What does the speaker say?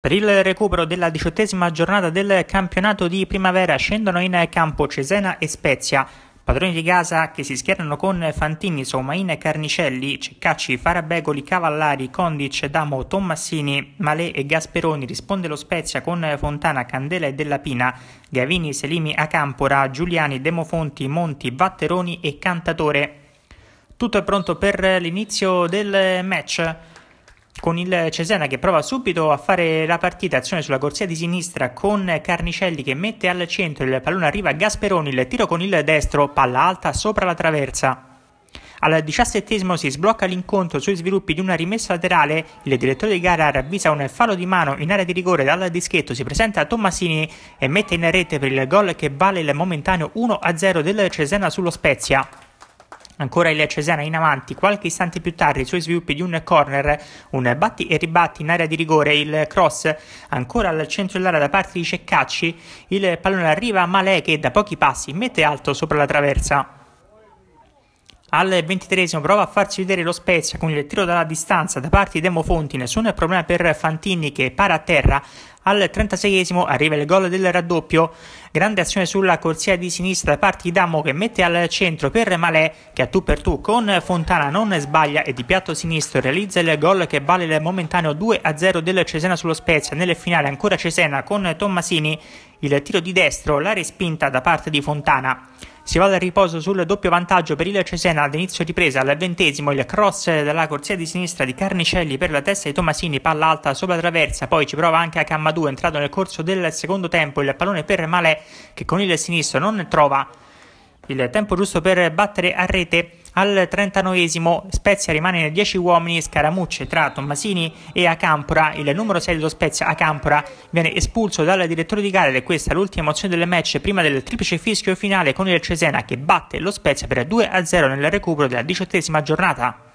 Per il recupero della diciottesima giornata del campionato di primavera scendono in campo Cesena e Spezia, padroni di casa che si schierano con Fantini, Soumain, Carnicelli, Ceccacci, Farabegoli, Cavallari, Condic, Damo, Tommassini, Malè e Gasperoni. Risponde lo Spezia con Fontana, Candela e Della Pina, Gavini, Selimi, Acampora, Giuliani, Demofonti, Monti, Vatteroni e Cantatore. Tutto è pronto per l'inizio del match con il Cesena che prova subito a fare la partita, azione sulla corsia di sinistra con Carnicelli che mette al centro, il pallone arriva a Gasperoni, il tiro con il destro, palla alta sopra la traversa. Al diciassettesimo si sblocca l'incontro sui sviluppi di una rimessa laterale, il direttore di gara ravvisa un fallo di mano in area di rigore dal dischetto, si presenta a Tommasini e mette in rete per il gol che vale il momentaneo 1-0 del Cesena sullo Spezia. Ancora il Cesena in avanti, qualche istante più tardi i suoi sviluppi di un corner, un batti e ribatti in area di rigore, il cross ancora al centro dell'area da parte di Ceccacci, il pallone arriva a Malè che da pochi passi mette alto sopra la traversa. Al ventitresimo prova a farsi vedere lo Spezia con il tiro dalla distanza da parte di Demo Fonti, nessun problema per Fantini che para a terra al 36esimo arriva il gol del raddoppio. Grande azione sulla corsia di sinistra da parte di Dammo che mette al centro per Malè che a tu per tu con Fontana non sbaglia e di piatto sinistro realizza il gol che vale il momentaneo 2-0 del Cesena sullo Spezia. Nelle finale ancora Cesena con Tommasini, il tiro di destro, la respinta da parte di Fontana. Si va al riposo sul doppio vantaggio per il Cesena all'inizio ripresa al ventesimo il cross della corsia di sinistra di Carnicelli per la testa di Tomasini, palla alta sopra traversa, poi ci prova anche a Akamadou entrato nel corso del secondo tempo il pallone per Malè che con il sinistro non trova il tempo giusto per battere a rete al 39esimo Spezia rimane nei 10 uomini scaramucce tra Tommasini e Acampora. Il numero 6 dello Spezia, Acampora, viene espulso dal direttore di gara ed è questa l'ultima azione del match prima del triplice fischio finale con il Cesena che batte lo Spezia per 2-0 nel recupero della diciottesima giornata.